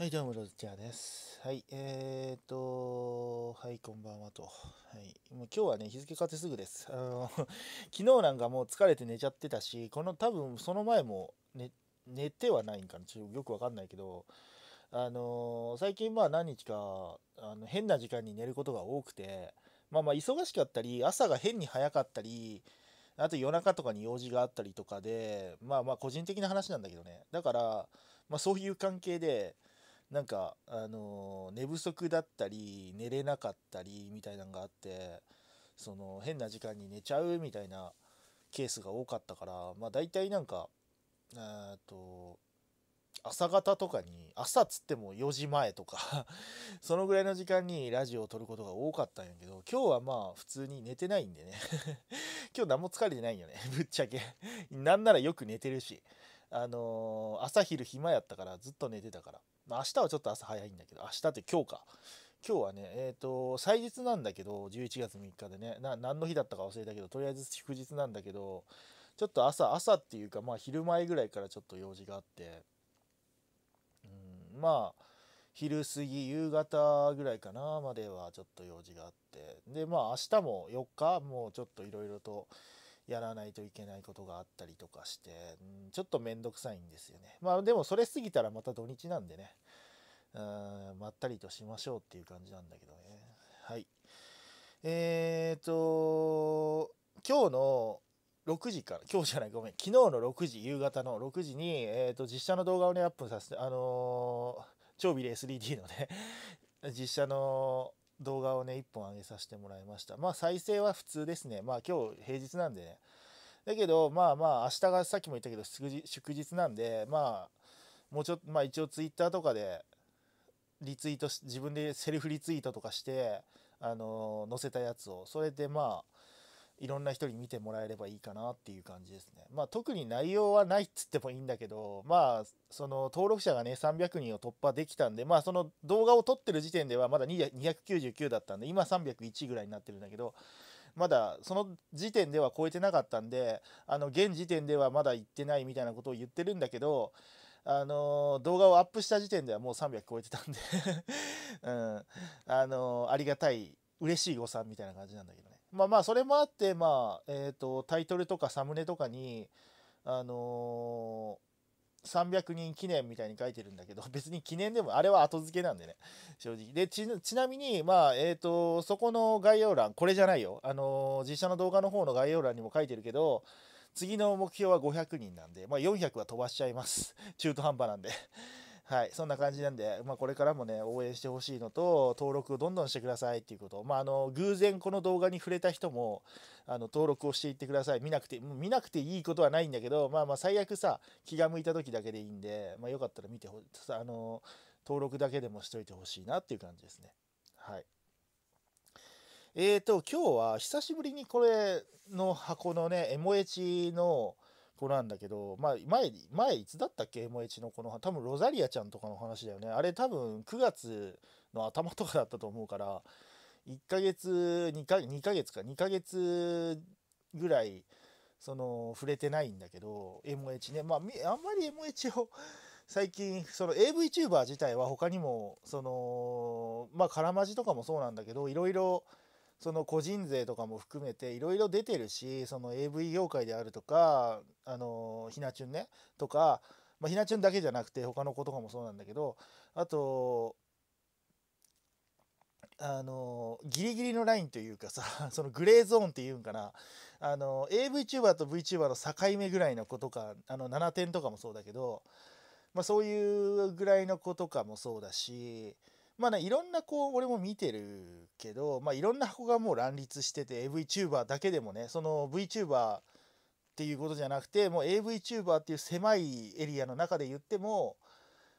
はい、どうも、ロズチャーです。はい、えーと、はい、こんばんはと。はい、もう今日はね、日付変わってすぐです。あの、昨日なんかもう疲れて寝ちゃってたし、この多分その前も寝、寝てはないんかな、ちょっとよくわかんないけど、あの、最近まあ何日か、あの変な時間に寝ることが多くて、まあまあ忙しかったり、朝が変に早かったり、あと夜中とかに用事があったりとかで、まあまあ個人的な話なんだけどね。だから、まあそういう関係で、なんか、あの寝不足だったり寝れなかったりみたいなのがあってその変な時間に寝ちゃうみたいなケースが多かったからまあ大体なんかえっと朝方とかに朝つっても4時前とか そのぐらいの時間にラジオを撮ることが多かったんやけど今日はまあ普通に寝てないんでね 今日何も疲れてないよねぶっちゃけなんならよく寝てるしあのー、朝昼暇やったからずっと寝てたから、まあ、明日はちょっと朝早いんだけど明日って今日か今日はねえっ、ー、と祭日なんだけど11月3日でねな何の日だったか忘れたけどとりあえず祝日なんだけどちょっと朝朝っていうかまあ昼前ぐらいからちょっと用事があってうんまあ昼過ぎ夕方ぐらいかなまではちょっと用事があってでまあ明日も4日もうちょっといろいろとやらないといけないことがあったりとかして、うん、ちょっと面倒くさいんですよね。まあでもそれ過ぎたらまた土日なんでね、うん、まったりとしましょうっていう感じなんだけどね。はい。えー、と、今日の6時から、今日じゃない、ごめん、昨日の6時、夕方の6時に、えっ、ー、と、実写の動画をね、アップさせて、あのー、超ビレ 3D のね、実写の動画をね、1本上げさせてもらいました。まあ、再生は普通ですね。まあ、今日平日なんでね。だけど、まあまあ、明日がさっきも言ったけど、祝日なんで、まあ、もうちょっと、まあ一応ツイッターとかで、リツイートし、自分でセルフリツイートとかして、あのー、載せたやつを、それでまあ、いろんな人に見てもらえればいいかなっていう感じですね。まあ特に内容はないっつってもいいんだけど、まあその登録者がね300人を突破できたんで、まあその動画を撮ってる時点ではまだ299だったんで、今301ぐらいになってるんだけど、まだその時点では超えてなかったんで、あの現時点ではまだ行ってないみたいなことを言ってるんだけど、あの動画をアップした時点ではもう300超えてたんで うん、あのありがたい、嬉しい誤算みたいな感じなんだけどね。まあまあそれもあってまあえっ、ー、とタイトルとかサムネとかにあのー、300人記念みたいに書いてるんだけど 別に記念でもあれは後付けなんでね正直でちなみにまあえっ、ー、とそこの概要欄これじゃないよあの実写の動画の方の概要欄にも書いてるけど次の目標は500人なんで、まあ、400は飛ばしちゃいます 中途半端なんではい、そんな感じなんで、まあ、これからもね、応援してほしいのと、登録をどんどんしてくださいっていうこと。まあ、あの、偶然この動画に触れた人も、あの、登録をしていってください。見なくて、見なくていいことはないんだけど、まあまあ、最悪さ、気が向いた時だけでいいんで、まあ、よかったら見てほ、あの、登録だけでもしといてほしいなっていう感じですね。はい。えーと、今日は久しぶりにこれの箱のね、エモエチの、子なんだけど、まあ、前、前いつだったっけ m h の子の、多分ロザリアちゃんとかの話だよね。あれ多分9月の頭とかだったと思うから、1ヶ月、2ヶ ,2 ヶ月か、2ヶ月ぐらい、その、触れてないんだけど、MH ね。まあ、あんまり MH を、最近、その AVTuber 自体は他にも、その、まあ、カラマジとかもそうなんだけど、いろいろ、その個人税とかも含めていろいろ出てるしその AV 業界であるとかあのひなちゅんねとか、まあ、ひなちゅんだけじゃなくて他の子とかもそうなんだけどあとあのギリギリのラインというかさ そのグレーゾーンっていうんかなあの AVTuber と VTuber の境目ぐらいの子とかあの7点とかもそうだけど、まあ、そういうぐらいの子とかもそうだし。まあね、いろんなこう、俺も見てるけど、まあいろんな箱がもう乱立してて、AVTuber だけでもね、その VTuber っていうことじゃなくて、もう AVTuber っていう狭いエリアの中で言っても、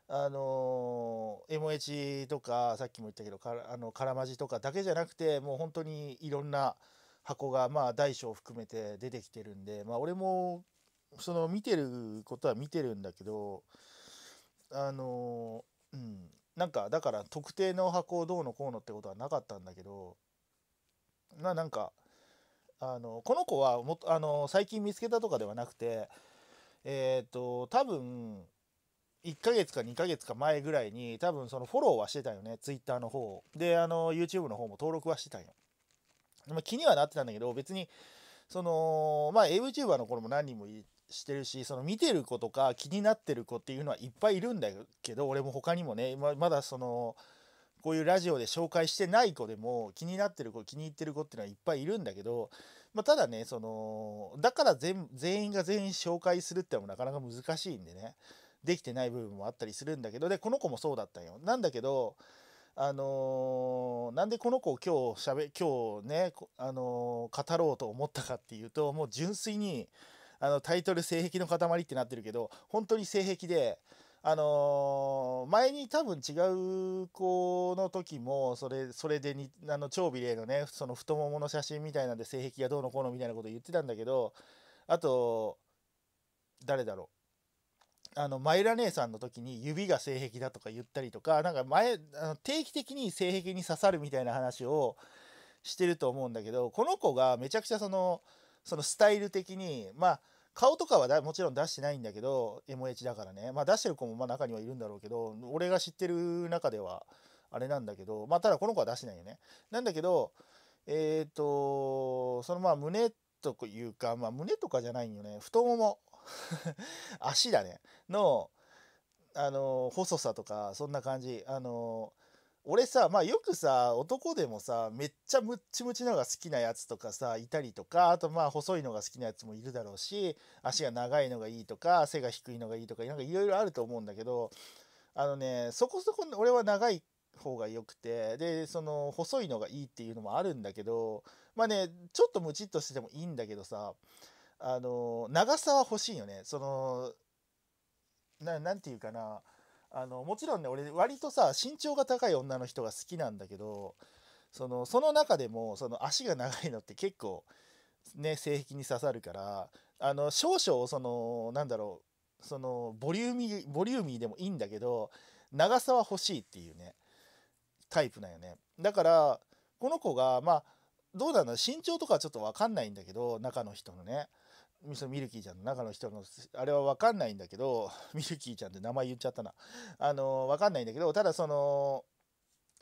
あのー、MH とか、さっきも言ったけど、かあの、かまじとかだけじゃなくて、もう本当にいろんな箱が、まあ大小含めて出てきてるんで、まあ俺も、その見てることは見てるんだけど、あのー、うん、なんかだから特定の箱をどうのこうのってことはなかったんだけどまあなんかあのこの子はもあの最近見つけたとかではなくてえっ、ー、と多分1ヶ月か2ヶ月か前ぐらいに多分そのフォローはしてたよね Twitter の方であの YouTube の方も登録はしてたんよ、まあ、気にはなってたんだけど別にそのまあ AVTuber の頃も何人もいしてるしその見てる子とか気になってる子っていうのはいっぱいいるんだけど俺も他にもねままだそのこういうラジオで紹介してない子でも気になってる子気に入ってる子っていうのはいっぱいいるんだけど、まあ、ただねそのだから全員が全員紹介するってのもなかなか難しいんでねできてない部分もあったりするんだけどでこの子もそうだったよ。なんだけどあのー、なんでこの子を今日しゃべ今日ね、あのー、語ろうと思ったかっていうともう純粋に。あのタイトル「性癖の塊」ってなってるけど本当に性癖で。あのー、前に多分違う子の時もそれそれでにあの超美麗のねその太ももの写真みたいなんで性癖がどうのこうのみたいなこと言ってたんだけどあと誰だろうあのマイラ姉さんの時に指が性癖だとか言ったりとかなんか前あの定期的に性癖に刺さるみたいな話をしてると思うんだけどこの子がめちゃくちゃその。そのスタイル的にまあ顔とかはもちろん出してないんだけど MH だからね、まあ、出してる子もまあ中にはいるんだろうけど俺が知ってる中ではあれなんだけど、まあ、ただこの子は出してないよね。なんだけどえっ、ー、とそのまあ胸というか、まあ、胸とかじゃないよね太もも 足だねのあの細さとかそんな感じあの俺さまあよくさ男でもさめっちゃムッチムチのが好きなやつとかさいたりとかあとまあ細いのが好きなやつもいるだろうし足が長いのがいいとか背が低いのがいいとかなんかいろいろあると思うんだけどあのねそこそこ俺は長い方が良くてでその細いのがいいっていうのもあるんだけどまあねちょっとムチっとしててもいいんだけどさあの長さは欲しいよねそのななんていうかなあのもちろんね俺割とさ身長が高い女の人が好きなんだけどそのその中でもその足が長いのって結構ね性癖に刺さるからあの少々そのなんだろうそのボリューミーボリューミーでもいいんだけど長さは欲しいっていうねタイプなんよねだからこの子がまあどうなんだ身長とかはちょっと分かんないんだけど中の人のねミスミルキーちゃんの中の人のあれは分かんないんだけど ミルキーちゃんって名前言っちゃったなあの分かんないんだけどただその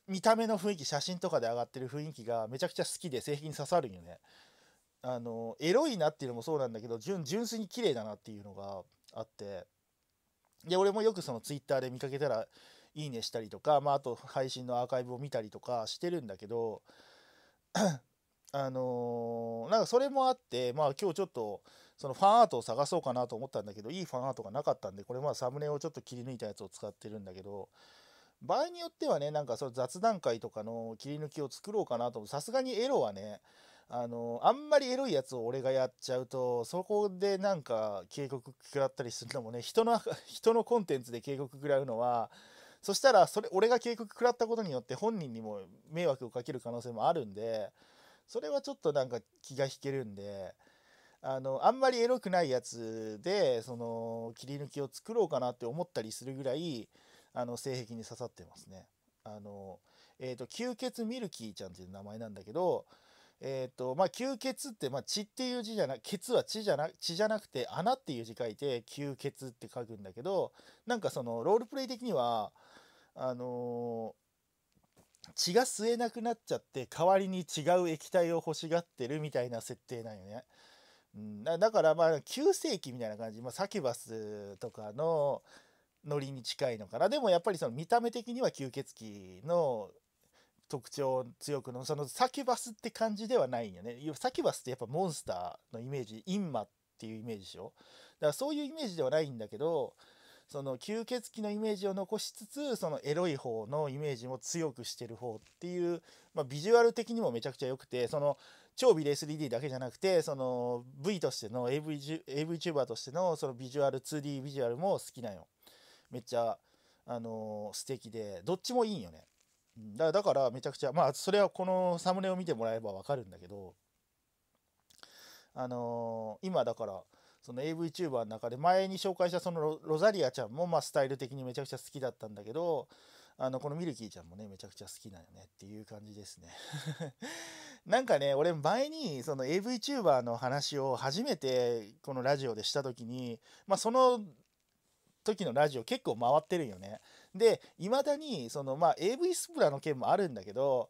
見た目の雰囲気写真とかで上がってる雰囲気がめちゃくちゃ好きで性癖に刺さるんよねあのエロいなっていうのもそうなんだけど純純粋に綺麗だなっていうのがあってで俺もよくそのツイッターで見かけたらいいねしたりとか、まあ、あと配信のアーカイブを見たりとかしてるんだけど あのー、なんかそれもあってまあ今日ちょっとそのファンアートを探そうかなと思ったんだけどいいファンアートがなかったんでこれまあサムネをちょっと切り抜いたやつを使ってるんだけど場合によってはねなんかその雑談会とかの切り抜きを作ろうかなとさすがにエロはねあのあんまりエロいやつを俺がやっちゃうとそこでなんか警告食らったりするのもね人の人のコンテンツで警告食らうのはそしたらそれ俺が警告食らったことによって本人にも迷惑をかける可能性もあるんでそれはちょっとなんか気が引けるんであのあんまりエロくないやつでその切り抜きを作ろうかなって思ったりするぐらいあの性癖に刺さってますね。あのえーと、吸血ミルキーちゃんっていう名前なんだけど、えーとまあ、吸血って、まあ、血っていう字じゃなく血は血じゃな血じゃなくて穴っていう字書いて吸血って書くんだけどなんかそのロールプレイ的にはあのー、血が吸えなくなっちゃって代わりに違う液体を欲しがってるみたいな設定なんよね。うん、だからまあ9世紀みたいな感じ、まあ、サキュバスとかのノリに近いのかなでもやっぱりその見た目的には吸血鬼の特徴強くのそのサキュバスって感じではないんよねサキュバスってやっぱモンスターのイメージインマっていうイメージでしょだからそういうイメージではないんだけどその吸血鬼のイメージを残しつつそのエロい方のイメージも強くしてる方っていう、まあ、ビジュアル的にもめちゃくちゃ良くてその超ビレ 3D だけじゃなくてその V としての AV AVTuber としてのそのビジュアル 2D ビジュアルも好きなんよめっちゃあのー、素敵でどっちもいいんよねだだからめちゃくちゃまあそれはこのサムネを見てもらえば分かるんだけどあのー、今だからその AVTuber の中で前に紹介したそのロザリアちゃんもまあスタイル的にめちゃくちゃ好きだったんだけどあのこのミルキーちゃんもねめちゃくちゃ好きなんよねっていう感じですねなんかね、俺前にその AVTuber の話を初めてこのラジオでした時に、まあその時のラジオ結構回ってるよね。で、いまだにそのまあ AV スプラの件もあるんだけど、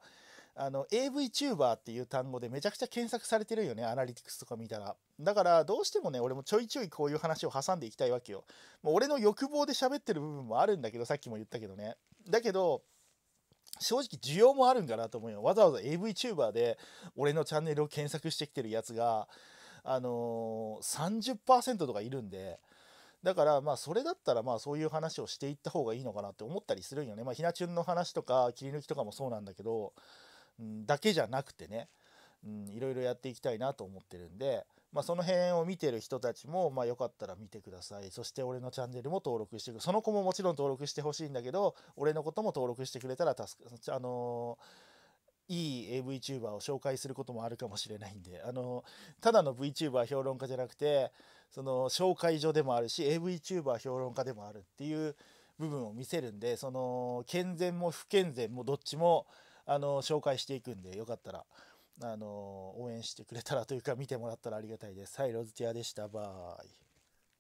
あの AVTuber っていう単語でめちゃくちゃ検索されてるよね、アナリティクスとか見たら。だからどうしてもね、俺もちょいちょいこういう話を挟んでいきたいわけよ。もう俺の欲望で喋ってる部分もあるんだけど、さっきも言ったけどね。だけど、正直需要もあるんかなと思うよわざわざ AVTuber で俺のチャンネルを検索してきてるやつがあのー、30%とかいるんでだからまあそれだったらまあそういう話をしていった方がいいのかなって思ったりするんよねまあひなちゅんの話とか切り抜きとかもそうなんだけど、うん、だけじゃなくてねいろいろやっていきたいなと思ってるんでまあ、その辺を見てる人たちも、まあ、よかったら見てください。そして俺のチャンネルも登録してくその子ももちろん登録してほしいんだけど、俺のことも登録してくれたら助か、あのー、いい VTuber を紹介することもあるかもしれないんで、あのー、ただの VTuber 評論家じゃなくて、その紹介所でもあるし、AVTuber 評論家でもあるっていう部分を見せるんで、その健全も不健全もどっちも、あのー、紹介していくんで、よかったら。あの応援してくれたらというか見てもらったらありがたいです。はい、ロズティアでした。バイ。